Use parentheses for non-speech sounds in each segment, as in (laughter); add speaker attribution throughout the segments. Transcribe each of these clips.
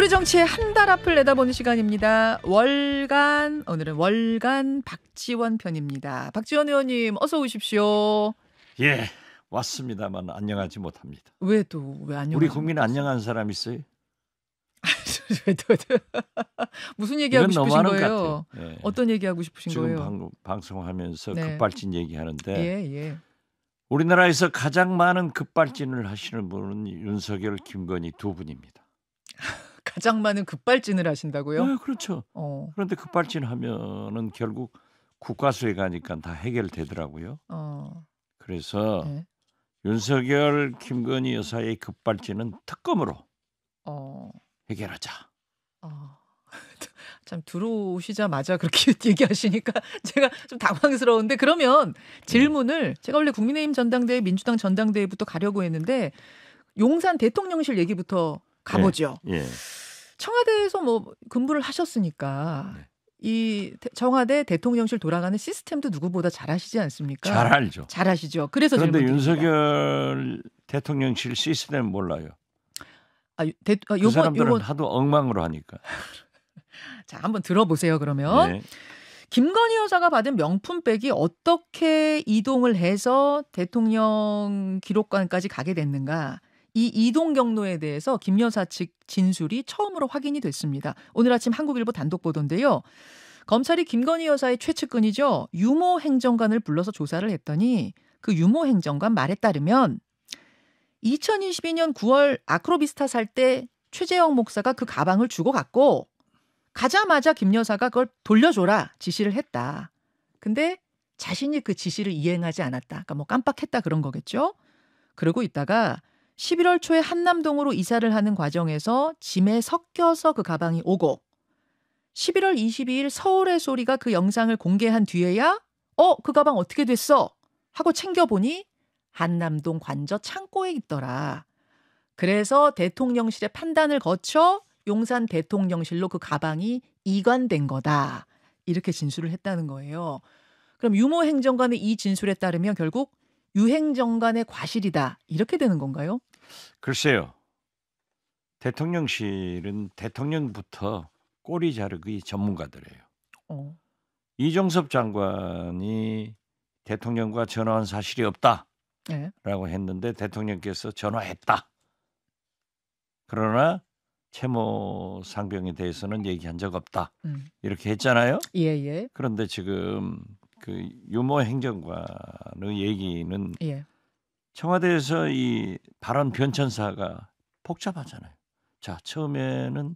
Speaker 1: 우리 정치의 한 달 앞을 내다보는 시간입니다. 월간 오늘은 월간 박지원 편입니다. 박지원 의원님 어서 오십시오.
Speaker 2: 예 왔습니다만 안녕하지 못합니다. 왜
Speaker 1: 또 왜 안녕? 우리 국민
Speaker 2: 안녕한 사람 있어요?
Speaker 1: (laughs) 무슨 얘기하고 싶으신 거예요? 예. 어떤 얘기하고 싶으신 지금 거예요? 지금
Speaker 2: 방송하면서 네. 급발진 얘기하는데 예, 예. 우리나라에서 가장 많은 급발진을 하시는 분은 윤석열, 김건희 두 분입니다.
Speaker 1: (laughs) 가장 많은 급발진을 하신다고요? 네, 그렇죠.
Speaker 2: 어. 그런데 급발진하면은 결국 국과수에 가니까 다 해결되더라고요. 어. 그래서 네. 윤석열, 김건희 여사의 급발진은 특검으로 어. 해결하자. 어.
Speaker 1: (laughs) 참 들어오시자마자 그렇게 (laughs) 얘기하시니까 (laughs) 제가 좀 당황스러운데 그러면 네. 질문을 제가 원래 국민의힘 전당대회, 민주당 전당대회부터 가려고 했는데 용산 대통령실 얘기부터 가보죠. 예, 예. 청와대에서 뭐 근무를 하셨으니까 네. 이 청와대 대통령실 돌아가는 시스템도 누구보다 잘 아시지 않습니까? 잘 알죠. 잘 아시죠. 그래서 그런데
Speaker 2: 윤석열 대통령실 시스템 몰라요. 아, 대, 아, 그 요번, 그 사람들은 요번. 하도 엉망으로 하니까. (laughs) 자, 한번 들어보세요.
Speaker 1: 그러면 네. 김건희 여사가 받은 명품백이 어떻게 이동을 해서 대통령 기록관까지 가게 됐는가? 이 이동 경로에 대해서 김 여사 측 진술이 처음으로 확인이 됐습니다. 오늘 아침 한국일보 단독 보도인데요. 검찰이 김건희 여사의 최측근이죠. 유모 행정관을 불러서 조사를 했더니 그 유모 행정관 말에 따르면 2022년 9월 아크로비스타 살 때 최재형 목사가 그 가방을 주고 갔고 가자마자 김 여사가 그걸 돌려줘라 지시를 했다. 근데 자신이 그 지시를 이행하지 않았다. 그러니까 뭐 깜빡했다 그런 거겠죠. 그러고 있다가 11월 초에 한남동으로 이사를 하는 과정에서 짐에 섞여서 그 가방이 오고 11월 22일 서울의 소리가 그 영상을 공개한 뒤에야 어, 그 가방 어떻게 됐어? 하고 챙겨보니 한남동 관저 창고에 있더라. 그래서 대통령실의 판단을 거쳐 용산 대통령실로 그 가방이 이관된 거다. 이렇게 진술을 했다는 거예요. 그럼 유모 행정관의 이 진술에 따르면 결국 유행정관의 과실이다. 이렇게 되는 건가요?
Speaker 2: 글쎄요. 대통령실은 대통령부터 꼬리 자르기 전문가들이에요. 어. 이종섭 장관이 대통령과 전화한 사실이 없다라고 네. 했는데 대통령께서 전화했다. 그러나 채모 상병에 대해서는 얘기한 적 없다. 음. 이렇게 했잖아요. 예, 예. 그런데 지금 그 유모 행정관의 얘기는 예. 청와대에서 이 발언 변천사가 복잡하잖아요. 자 처음에는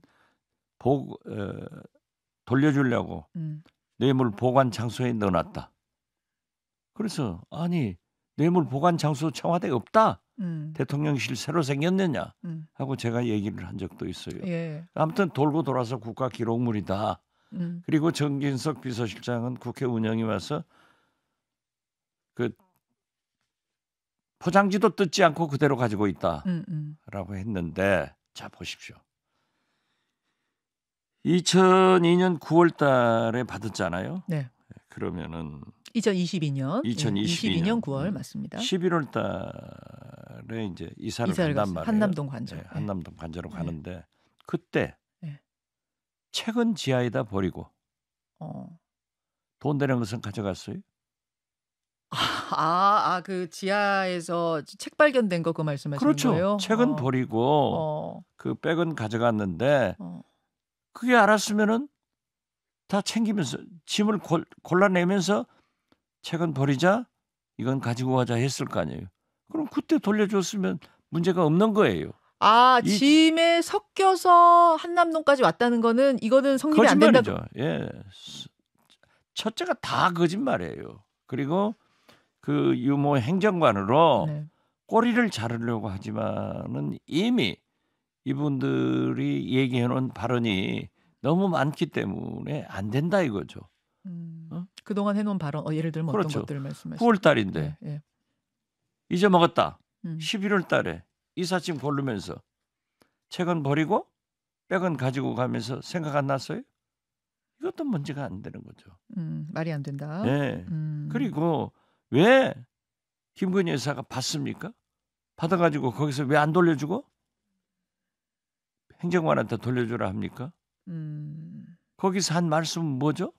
Speaker 2: 보 어, 돌려주려고 음. 뇌물 보관 장소에 넣어놨다. 그래서 아니 뇌물 보관 장소 청와대 없다. 음. 대통령실 새로 생겼느냐 음. 하고 제가 얘기를 한 적도 있어요. 예. 아무튼 돌고 돌아서 국가 기록물이다. 음. 그리고 정진석 비서실장은 국회 운영이 와서 그 포장지도 뜯지 않고 그대로 가지고 있다라고 음, 음. 했는데 자 보십시오. 2002년 9월 달에 받았잖아요. 네. 그러면은 2022년 2022년, 2022년 9월 맞습니다. 11월 달에 이제 이사를, 이사를 간단 말이에요. 한남동 관저. 네, 네, 한남동 관저로 네. 가는데 그때 네. 책은 지하에다 버리고 어. 돈 되는 것은 가져갔어요.
Speaker 1: 아, 아, 그 지하에서 책 발견된 거그 말씀하시는 그렇죠. 거예요? 책은 어.
Speaker 2: 버리고 어. 그 백은 가져갔는데 어. 그게 알았으면은 다 챙기면서 짐을 골, 골라내면서 책은 버리자 이건 가지고 가자 했을 거 아니에요. 그럼 그때 돌려줬으면 문제가 없는 거예요.
Speaker 1: 아, 이, 짐에 섞여서 한남동까지 왔다는 거는 이거는 성립이 거짓말이죠.
Speaker 2: 안 된다고. 예. 첫째가 다 거짓말이에요. 그리고 그 유모 행정관으로 네. 꼬리를 자르려고 하지만은 이미 이분들이 얘기해놓은 발언이 너무 많기 때문에 안 된다 이거죠.
Speaker 1: 음, 어? 그동안 해놓은 발언, 어, 예를 들면 그렇죠. 어떤 것들을 말씀하시죠? 9월 달인데 예, 예.
Speaker 2: 잊어먹었다. 음. 11월 달에 이삿짐 고르면서 책은 버리고 백은 가지고 가면서 생각 안 났어요? 이것도 문제가 안 되는 거죠. 음, 말이
Speaker 1: 안 된다. 네.
Speaker 2: 음. 그리고 왜 김건희 여사가 받습니까? 받아가지고 거기서 왜 안 돌려주고 행정관한테 돌려주라 합니까? 음. 거기서 한 말씀은 뭐죠?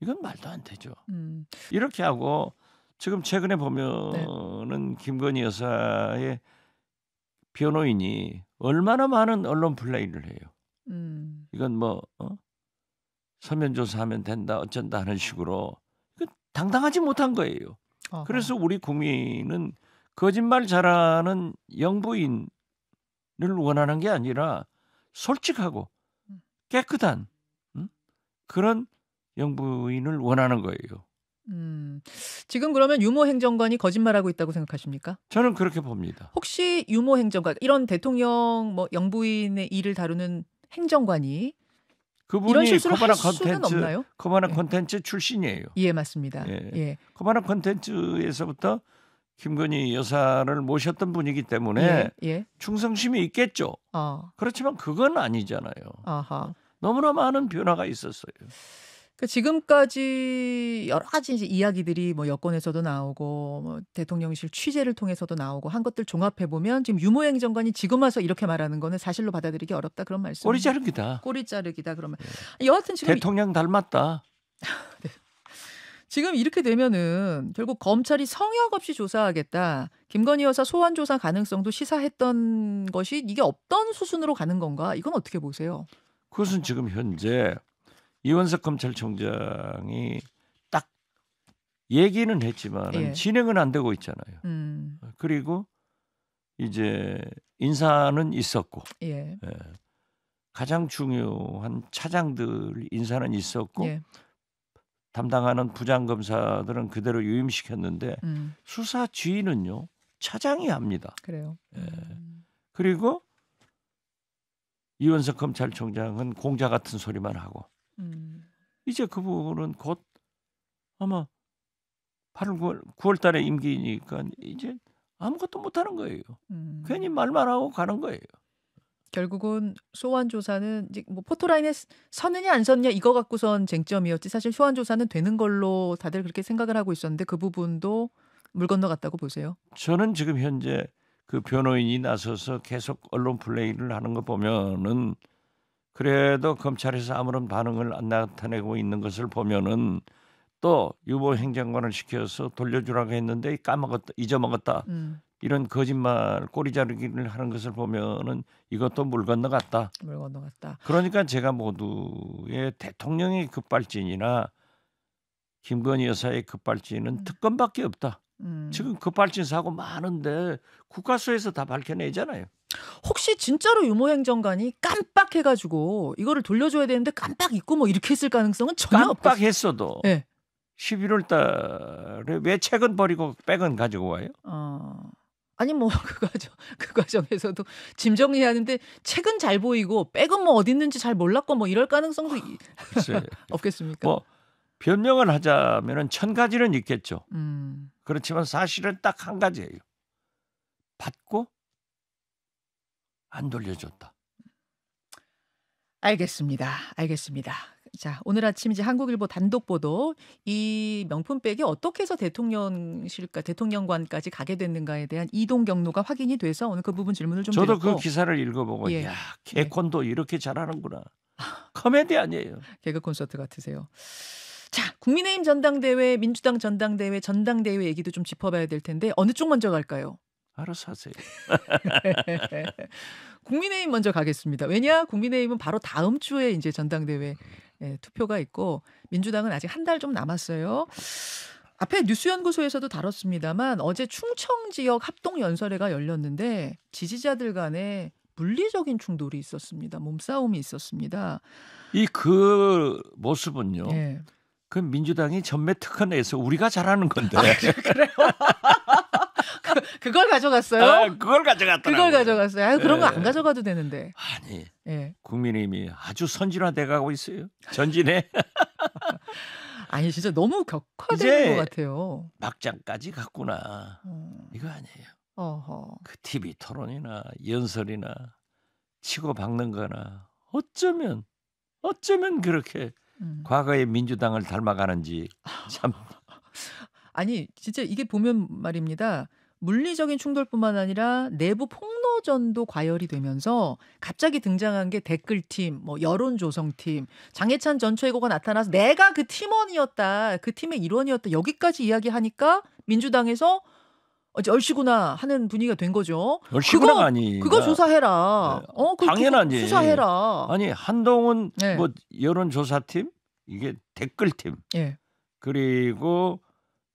Speaker 2: 이건 말도 안 되죠. 음. 이렇게 하고 지금 최근에 보면은 네. 김건희 여사의 변호인이 얼마나 많은 언론 플레이를 해요. 음. 이건 뭐 어? 서면 조사하면 된다 어쩐다 하는 식으로 당당하지 못한 거예요. 어허. 그래서 우리 국민은 거짓말 잘하는 영부인을 원하는 게 아니라 솔직하고 음. 깨끗한 음? 그런 영부인을 원하는 거예요.
Speaker 1: 음, 지금
Speaker 2: 그러면 유모 행정관이 거짓말하고
Speaker 1: 있다고 생각하십니까?
Speaker 2: 저는 그렇게 봅니다.
Speaker 1: 혹시 유모 행정관 이런 대통령 뭐 영부인의 일을 다루는 행정관이
Speaker 2: 그분이 커버나 컨텐츠 커버나 컨텐츠 출신이에요.
Speaker 1: 예 맞습니다. 예. 예.
Speaker 2: 커버나 컨텐츠에서부터 김건희 여사를 모셨던 분이기 때문에 예, 예. 충성심이 있겠죠. 어. 그렇지만 그건 아니잖아요. 아하. 너무나 많은 변화가 있었어요.
Speaker 1: 그러니까 지금까지 여러 가지 이제 이야기들이 뭐 여권에서도 나오고 뭐 대통령실 취재를 통해서도 나오고 한 것들 종합해 보면 지금 유모 행정관이 지금 와서 이렇게 말하는 거는 사실로 받아들이기 어렵다 그런 말씀. 꼬리 자르기다. 꼬리 자르기다 그러면 네. 여하튼 지금
Speaker 2: 대통령 닮았다. (laughs) 네.
Speaker 1: 지금 이렇게 되면은 결국 검찰이 성역 없이 조사하겠다. 김건희 여사 소환 조사 가능성도 시사했던 것이 이게 없던 수순으로 가는 건가? 이건 어떻게 보세요?
Speaker 2: 그것은 지금 현재 이원석 검찰총장이 딱 얘기는 했지만 예. 진행은 안 되고 있잖아요. 음. 그리고 이제 인사는 있었고 예. 예. 가장 중요한 차장들 인사는 있었고 예. 담당하는 부장 검사들은 그대로 유임시켰는데 음. 수사 지휘는요 차장이 합니다.
Speaker 1: 그래요. 예. 음.
Speaker 2: 그리고 이원석 검찰총장은 공자 같은 소리만 하고 음. 이제 그분은 곧 아마 8월 9월, 9월 달에 임기니까 이제 아무것도 못하는 거예요. 음. 괜히 말만 하고 가는 거예요.
Speaker 1: 결국은 소환 조사는 이제 뭐 포토라인에 서느냐 안 서느냐 이거 갖고선 쟁점이었지 사실 소환 조사는 되는 걸로 다들 그렇게 생각을 하고 있었는데 그 부분도 물 건너갔다고 보세요.
Speaker 2: 저는 지금 현재 그 변호인이 나서서 계속 언론 플레이를 하는 거 보면은 그래도 검찰에서 아무런 반응을 안 나타내고 있는 것을 보면은 또 유보 행정관을 시켜서 돌려주라고 했는데 까먹었다 잊어먹었다 음. 이런 거짓말 꼬리 자르기를 하는 것을 보면은 이것도 물 건너갔다.
Speaker 1: 물 건너갔다.
Speaker 2: 그러니까 제가 모두의 대통령의 급발진이나 김건희 여사의 급발진은 음. 특검밖에 없다. 음. 지금 급발진 사고 많은데 국과수에서다 밝혀내잖아요. 혹시 진짜로 유모
Speaker 1: 행정관이 깜빡해가지고 이거를 돌려줘야 되는데 깜빡 잊고 뭐 이렇게 했을 가능성은 전혀
Speaker 2: 없고 깜빡했어도 네. 예. 11월달에 왜 책은 버리고 백은 가지고 와요?
Speaker 1: 어... 아니 뭐그 (laughs) 과정 그 과정에서도 짐 정리하는데 책은 잘 보이고 백은 뭐 어디 있는지 잘 몰랐고 뭐 이럴 가능성도
Speaker 2: (laughs) 없겠습니까? 뭐 변명을 하자면은 천 가지는 있겠죠. 음. 그렇지만 사실은 딱 한 가지예요. 받고 안 돌려줬다.
Speaker 1: 알겠습니다. 알겠습니다. 자, 오늘 아침 이제 한국일보 단독 보도 이 명품백이 어떻게 해서 대통령실과 대통령관까지 가게 됐는가에 대한 이동 경로가 확인이 돼서 오늘 그 부분 질문을 좀 저도 그 드렸고. 그
Speaker 2: 기사를 읽어보고 예. 야 예. 개콘도 예. 이렇게 잘하는구나. (laughs) 커메디 아니에요. 개그 콘서트 같으세요.
Speaker 1: 자, 국민의힘 전당대회, 민주당 전당대회, 전당대회 얘기도 좀 짚어봐야 될 텐데 어느 쪽 먼저 갈까요? 알아서 하세요.
Speaker 2: (laughs)
Speaker 1: 국민의힘 먼저 가겠습니다. 왜냐? 국민의힘은 바로 다음 주에 이제 전당대회 예, 투표가 있고 민주당은 아직 한 달 좀 남았어요. 앞에 뉴스연구소에서도 다뤘습니다만 어제 충청 지역 합동 연설회가 열렸는데 지지자들 간에 물리적인 충돌이
Speaker 2: 있었습니다.
Speaker 1: 몸싸움이 있었습니다.
Speaker 2: 이 그 모습은요. 예. 그 민주당이 전매 특허 내서 우리가 잘하는 건데. 아, 그래요?
Speaker 1: (laughs) 그, 그걸 가져갔어요? 아,
Speaker 2: 그걸 가져갔다. 그걸 가져갔어요. 아 그런 네. 거안 예.
Speaker 1: 가져가도 되는데.
Speaker 2: 아니. 네. 국민의힘이 아주 선진화돼 가고 있어요. 전진해. (laughs) 아니 진짜 너무 격화되것 같아요. 막장까지 갔구나. 음. 이거 아니에요. 어허. 그 TV 토론이나 연설이나 치고 박는 거나 어쩌면 어쩌면 그렇게 음. 과거의 민주당을 닮아가는지 참. (laughs)
Speaker 1: 아니 진짜 이게 보면 말입니다. 물리적인 충돌뿐만 아니라 내부 폭로전도 과열이 되면서 갑자기 등장한 게 댓글팀, 뭐 여론조성팀, 장해찬 전 최고가 나타나서 내가 그 팀원이었다, 그 팀의 일원이었다 여기까지 이야기하니까 민주당에서 어, 얼씨구나 하는 분위기가 된 거죠. 어, 얼씨구나 아니. 그거 조사해라. 네. 어, 당연하지. 수사해라.
Speaker 2: 아니 한동훈 네. 뭐 여론조사팀 이게 댓글팀. 네. 그리고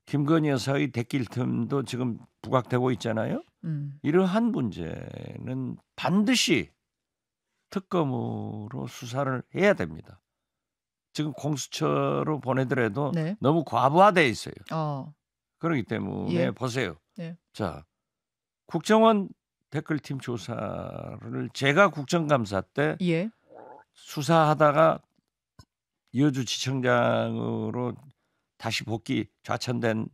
Speaker 2: 김건희 여사의 댓글팀도 지금 부각되고 있잖아요. 음. 이러한 문제는 반드시 특검으로 수사를 해야 됩니다. 지금 공수처로 보내더라도 네. 너무 과부하돼 있어요. 어. 그렇기 때문에 예. 보세요. 네. 자, 국정원 댓글팀 조사를 제가 국정감사 때 예. 수사하다가 이어주 지청장으로 다시 복귀 좌천된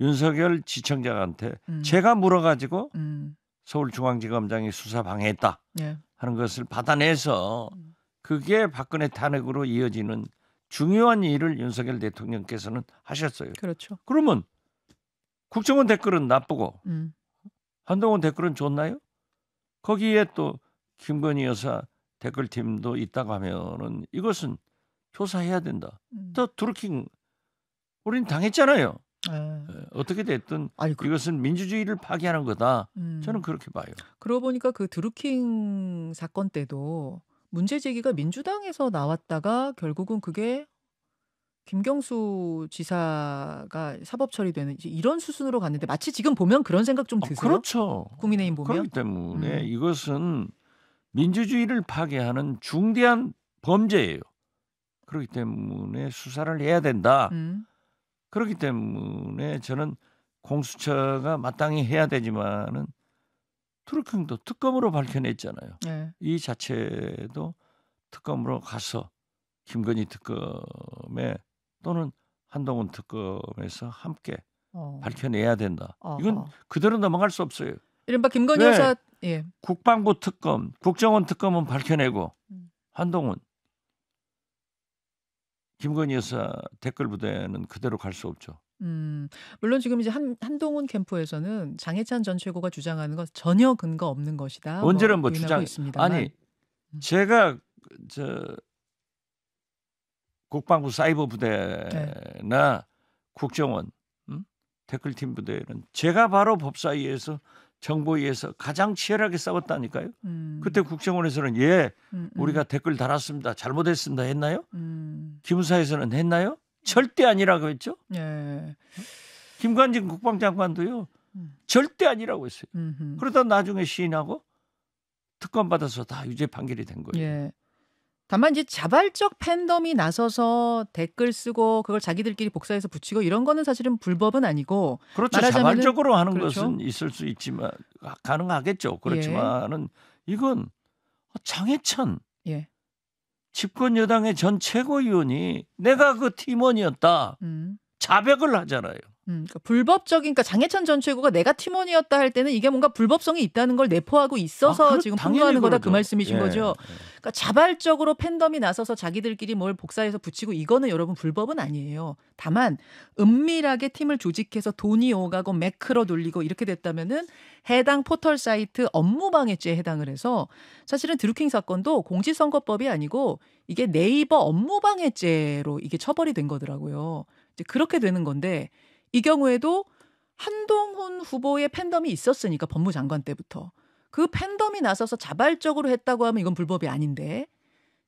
Speaker 2: 윤석열 지청장한테 음. 제가 물어가지고 음. 서울중앙지검장이 수사 방해했다 예. 하는 것을 받아내서 음. 그게 박근혜 탄핵으로 이어지는 중요한 일을 윤석열 대통령께서는 하셨어요. 그렇죠. 그러면 국정원 댓글은 나쁘고 음. 한동훈 댓글은 좋나요? 거기에 또 김건희 여사 댓글팀도 있다고 하면은 이것은 조사해야 된다. 음. 더 드루킹 우린 당했잖아요. 네. 예, 어떻게 됐든 아니, 그... 이것은 민주주의를 파괴하는 거다. 음. 저는 그렇게 봐요.
Speaker 1: 그러고 보니까 그 드루킹 사건 때도 문제 제기가 민주당에서 나왔다가 결국은 그게 김경수 지사가 사법 처리되는 이런 수순으로 갔는데 마치
Speaker 2: 지금 보면 그런 생각 좀 아, 드세요? 어, 그렇죠.
Speaker 1: 국민의힘 보면 그렇기 때문에 음.
Speaker 2: 이것은 민주주의를 파괴하는 중대한 범죄예요. 그렇기 때문에 수사를 해야 된다. 음. 그렇기 때문에 저는 공수처가 마땅히 해야 되지만은 트루킹도 특검으로 밝혀냈잖아요. 네. 이 자체도 특검으로 가서 김건희 특검에 또는 한동훈 특검에서 함께 어. 밝혀내야 된다. 어허. 이건 그대로 넘어갈 수 없어요.
Speaker 1: 이른바 김건희 네. 여사 예.
Speaker 2: 국방부 특검, 국정원 특검은 밝혀내고 음. 한동훈 김건희 여사 댓글 부대는 그대로 갈 수 없죠.
Speaker 1: 음, 물론 지금 이제 한, 한동훈 캠프에서는 장해찬 전 최고가 주장하는 것 전혀 근거 없는 것이다. 언제는 뭐, 뭐 주장 있습니다 아니
Speaker 2: 음. 제가 그 저 국방부 사이버 부대나 네. 국정원 음? 태클팀 부대는 제가 바로 법사위에서 정보위에서 가장 치열하게 싸웠다니까요. 음. 그때 국정원에서는 예 음, 음. 우리가 댓글 달았습니다. 잘못했습니다 했나요? 기무사에서는 음. 했나요? 절대 아니라고 했죠. 예. 김관진 국방장관도요. 음. 절대 아니라고 했어요. 음흠. 그러다 나중에 시인하고 특검 받아서 다 유죄 판결이 된
Speaker 1: 거예요. 예. 다만 이제 자발적 팬덤이 나서서 댓글 쓰고 그걸 자기들끼리 복사해서 붙이고 이런 거는 사실은 불법은 아니고 그렇죠. 자발적으로 하는 그렇죠. 것은
Speaker 2: 있을 수 있지만 가능하겠죠. 예. 그렇지만은 예. 이건 장해찬 예. 집권 여당의 전 최고위원이 내가 그 팀원이었다 음. 자백을 하잖아요.
Speaker 1: 음, 그러니까 불법적인 그러니까 장해찬 전 최고가 내가 팀원이었다 할 때는 이게 뭔가 불법성이 있다는 걸 내포하고 있어서 아, 그렇, 지금 폭로하는 거다 그 말씀이신 예, 거죠. 예. 그러니까 자발적으로 팬덤이 나서서 자기들끼리 뭘 복사해서 붙이고 이거는 여러분 불법은 아니에요. 다만 은밀하게 팀을 조직해서 돈이 오가고 매크로 돌리고 이렇게 됐다면은 해당 포털 사이트 업무방해죄에 해당을 해서 사실은 드루킹 사건도 공직선거법이 아니고 이게 네이버 업무방해죄로 이게 처벌이 된 거더라고요. 이제 그렇게 되는 건데 이 경우에도 한동훈 후보의 팬덤이 있었으니까 법무장관 때부터 그 팬덤이 나서서 자발적으로 했다고 하면 이건 불법이 아닌데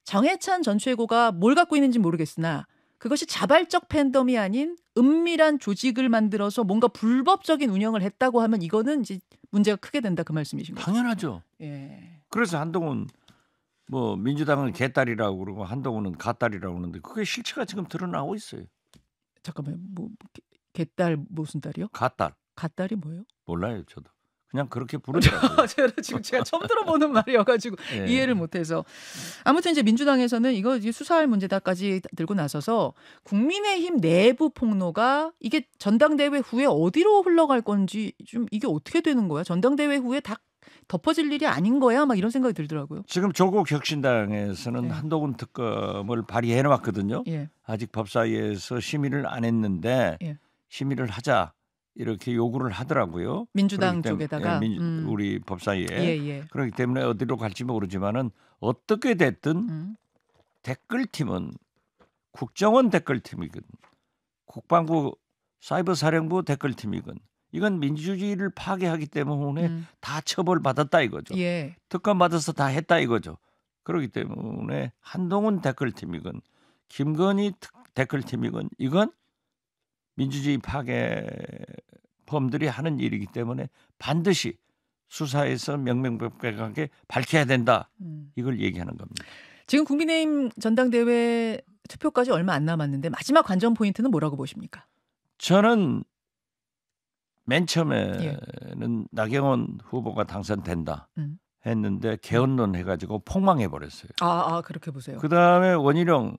Speaker 1: 정해찬 전 최고가 뭘 갖고 있는지 모르겠으나 그것이 자발적 팬덤이 아닌 은밀한 조직을 만들어서 뭔가 불법적인 운영을 했다고 하면 이거는 이제 문제가 크게 된다 그 말씀이신 가요 당연하죠.
Speaker 2: 예. 그래서 한동훈 뭐 민주당은 개딸이라고 그러고 한동훈은 가딸이라고 그러는데 그게 실체가 지금 드러나고 있어요.
Speaker 1: 잠깐만요. 뭐, 뭐 개딸 무슨 딸이요? 갓딸. 갓딸이 뭐예요?
Speaker 2: 몰라요 저도. 그냥 그렇게 (laughs) 부르더 제가 지금 제가 처음 들어보는 말이어가지고 네. 이해를
Speaker 1: 못해서 아무튼 이제 민주당에서는 이거 수사할 문제다까지 들고 나서서 국민의힘 내부 폭로가 이게 전당대회 후에 어디로 흘러갈 건지 좀 이게 어떻게 되는 거야? 전당대회 후에 다 덮어질 일이 아닌 거야? 막 이런 생각이 들더라고요.
Speaker 2: 지금 조국 혁신당에서는 네. 한동훈 특검을 발의해 놓았거든요. 예. 아직 법사위에서 심의를 안 했는데. 예. 심의를 하자 이렇게 요구를 하더라고요. 민주당 때문에, 쪽에다가 예, 민주, 음. 우리 법사위에 예, 예. 그렇기 때문에 어디로 갈지 모르지만은 어떻게 됐든 음. 댓글팀은 국정원 댓글팀이건 국방부 사이버 사령부 댓글팀이건 이건 민주주의를 파괴하기 때문에 음. 다 처벌 받았다 이거죠. 예. 특검 받아서 다 했다 이거죠. 그렇기 때문에 한동훈 댓글팀이건 김건희 댓글팀이건 이건 민주주의 파괴범들이 하는 일이기 때문에 반드시 수사에서 명명백백하게 밝혀야 된다. 음. 이걸 얘기하는 겁니다.
Speaker 1: 지금 국민의힘 전당대회 투표까지 얼마 안 남았는데 마지막 관전 포인트는 뭐라고 보십니까?
Speaker 2: 저는 맨 처음에는 예. 나경원 후보가 당선된다 음. 했는데 개헌론 해가지고 폭망해 버렸어요.
Speaker 1: 아, 아 그렇게 보세요. 그
Speaker 2: 다음에 원희룡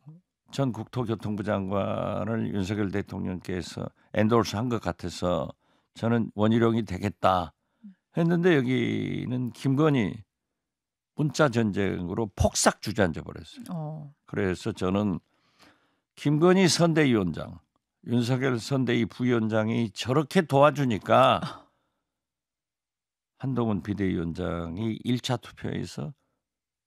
Speaker 2: 전 국토교통부 장관을 윤석열 대통령께서 엔돌스 한것 같아서 저는 원희룡이 되겠다 했는데 여기는 김건희 문자 전쟁으로 폭삭 주저앉아 버렸어요. 어. 그래서 저는 김건희 선대위원장, 윤석열 선대위 부위원장이 저렇게 도와주니까 한동훈 비대위원장이 1차 투표에서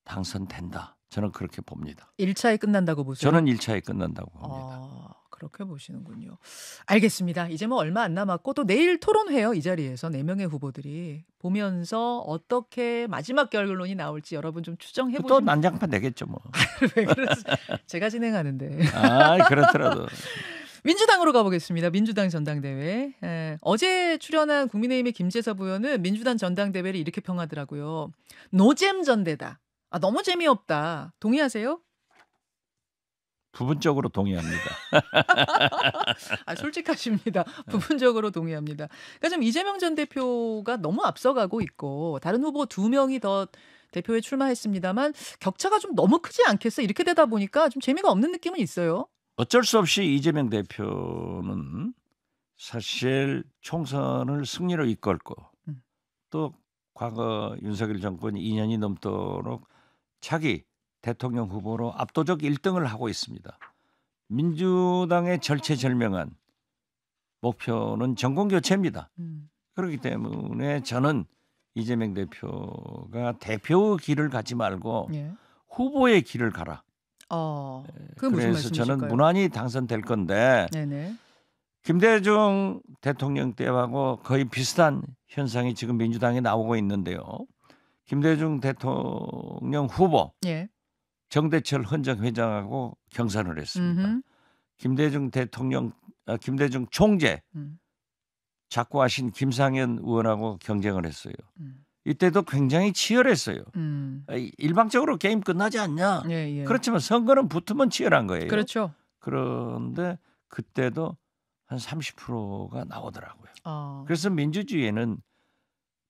Speaker 2: 당선된다. 저는 그렇게 봅니다.
Speaker 1: 1차에 끝난다고 보세요? 저는
Speaker 2: 1차에 끝난다고 아,
Speaker 1: 봅니다. 아, 그렇게 보시는군요. 알겠습니다. 이제 뭐 얼마 안 남았고 또 내일 토론회요. 이 자리에서 4명의 후보들이 보면서 어떻게 마지막 결론이 나올지 여러분 좀 추정해 보시면 또
Speaker 2: 난장판 되겠죠, 뭐. (laughs) 아, 왜
Speaker 1: 그러지? 제가 진행하는데. 아, 그렇더라도.
Speaker 2: (laughs)
Speaker 1: 민주당으로 가보겠습니다. 민주당 전당대회. 에, 예. 어제 출연한 국민의힘의 김재섭 의원은 민주당 전당대회를 이렇게 평하더라고요. 노잼 전대다. 아, 너무 재미없다. 동의하세요?
Speaker 2: 부분적으로 동의합니다.
Speaker 1: (laughs) 아, 솔직하십니다. 네. 부분적으로 동의합니다. 그러니까 좀 이재명 전 대표가 너무 앞서가고 있고 다른 후보 두 명이 더 대표에 출마했습니다만 격차가 좀 너무 크지 않겠어? 이렇게 되다 보니까 좀 재미가 없는 느낌은 있어요.
Speaker 2: 어쩔 수 없이 이재명 대표는 사실 총선을 승리로 이끌고 음. 또 과거 윤석열 정권 2년이 넘도록 차기 대통령 후보로 압도적 1등을 하고 있습니다. 민주당의 절체절명한 목표는 정권 교체입니다. 음. 그렇기 때문에 저는 이재명 대표가 대표 의 길을 가지 말고 예. 후보의 길을 가라.
Speaker 1: 어, 예, 그래서 저는 무난히
Speaker 2: 당선될 건데 네네. 김대중 대통령 때하고 거의 비슷한 현상이 지금 민주당에 나오고 있는데요. 김대중 대통령 후보 예. 정대철 헌정 회장하고 경선을 했습니다. 음흠. 김대중 대통령 아, 김대중 총재 음. 작고하신 김상현 의원하고 경쟁을 했어요. 음. 이때도 굉장히 치열했어요. 음. 아, 일방적으로 게임 끝나지 않냐? 예, 예. 그렇지만 선거는 붙으면 치열한 거예요. 그렇죠. 그런데 그때도 한 30%가 나오더라고요. 어. 그래서 민주주의에는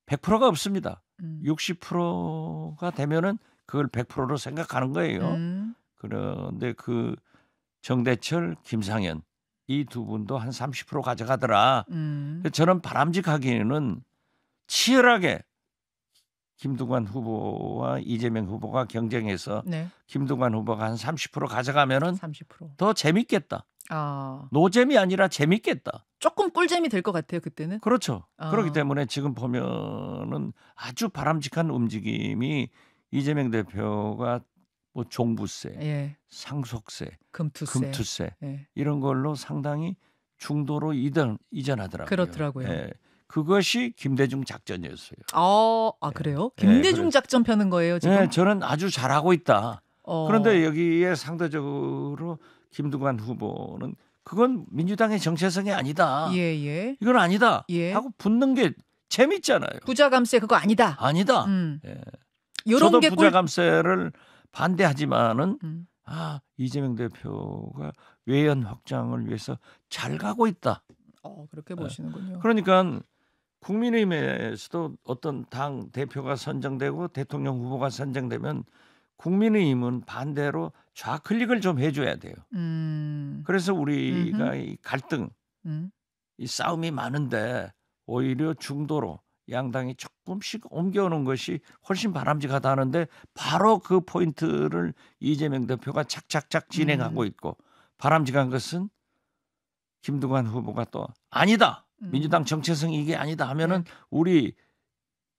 Speaker 2: 100%가 없습니다. 음. 60%가 되면은 그걸 100%로 생각하는 거예요. 음. 그런데 그 정대철, 김상현 이 두 분도 한 30% 가져가더라. 음. 저는 바람직하기에는 치열하게 김두관 후보와 이재명 후보가 경쟁해서 네. 김두관 후보가 한 30% 가져가면은 30%더 재밌겠다. 아. 노잼이 아니라 재밌겠다. 조금 꿀잼이 될 것 같아요 그때는. 그렇죠. 아. 그렇기 때문에 지금 보면은 아주 바람직한 움직임이 이재명 대표가 뭐 종부세, 예. 상속세, 금투세, 금투세 예. 이런 걸로 상당히 중도로 이전 이전하더라고요. 그렇더라고요. 예. 그것이 김대중 작전이었어요.
Speaker 1: 어, 아 예. 그래요? 예, 김대중 네, 작전 펴는 거예요 지금? 네,
Speaker 2: 저는 아주 잘하고 있다.
Speaker 1: 어. 그런데
Speaker 2: 여기에 상대적으로 김두관 후보는 그건 민주당의 정체성이 아니다. 예, 예. 이건 아니다. 예. 하고 붙는 게 재밌잖아요. 부자 감세 그거 아니다. 아니다. 음. 예. 저도 부자 감세를 반대하지만은 음. 아 이재명 대표가 외연 확장을 위해서 잘 가고 있다.
Speaker 1: 어, 그렇게 보시는군요.
Speaker 2: 그러니까 국민의힘에서도 어떤 당 대표가 선정되고 대통령 후보가 선정되면 국민의힘은 반대로 좌클릭을 좀 해줘야 돼요.
Speaker 1: 음.
Speaker 2: 그래서 우리가 음흠. 이 갈등, 음. 이 싸움이 많은데 오히려 중도로 양당이 조금씩 옮겨오는 것이 훨씬 바람직하다는데 바로 그 포인트를 이재명 대표가 착착착 진행하고 음. 있고 바람직한 것은 김두관 후보가 또 아니다. 음. 민주당 정체성이 이게 아니다 하면은 네. 우리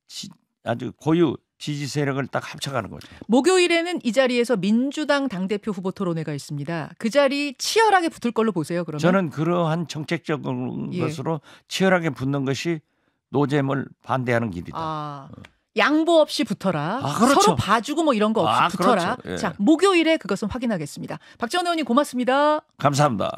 Speaker 2: 지, 아주 고유 지지 세력을 딱 합쳐가는 거죠.
Speaker 1: 목요일에는 이 자리에서 민주당 당대표 후보 토론회가 있습니다. 그 자리 치열하게 붙을 걸로 보세요. 그러면 저는
Speaker 2: 그러한 정책적인 예. 것으로 치열하게 붙는 것이 노잼을 반대하는 길이다.
Speaker 1: 아, 양보 없이 붙어라. 아, 그렇죠. 서로
Speaker 2: 봐주고 뭐 이런 거 없이 아, 그렇죠. 붙어라. 그렇죠. 예. 자,
Speaker 1: 목요일에 그것은 확인하겠습니다. 박지원 의원님 고맙습니다. 감사합니다.